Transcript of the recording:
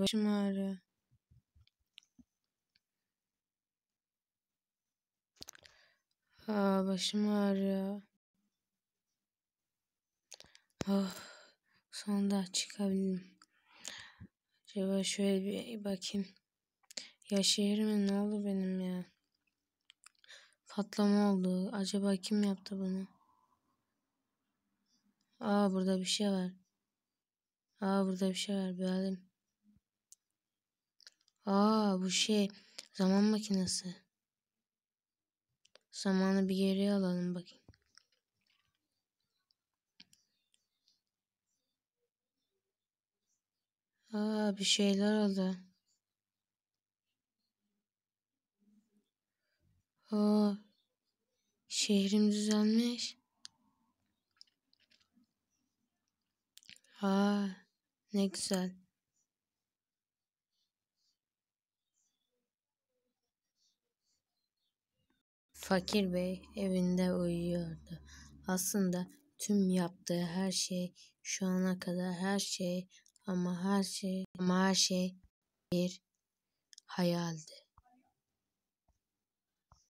Başım ağrıyor. Aa, başım ağrıyor. Oh, sonunda çıkabildim. Acaba şöyle bir bakayım. Ya şehrime ne oldu benim ya? Patlama oldu. Acaba kim yaptı bunu? Aa burada bir şey var. Aa burada bir şey var. Bir alayım. Aa bu şey zaman makinesi. Zamanı bir geriye alalım bakayım. Aa bir şeyler oldu. Aa şehrim düzelmiş. Aa ne güzel. Fakir Bey evinde uyuyordu. Aslında tüm yaptığı her şey şu ana kadar her şey ama her şey ama her şey bir hayaldi.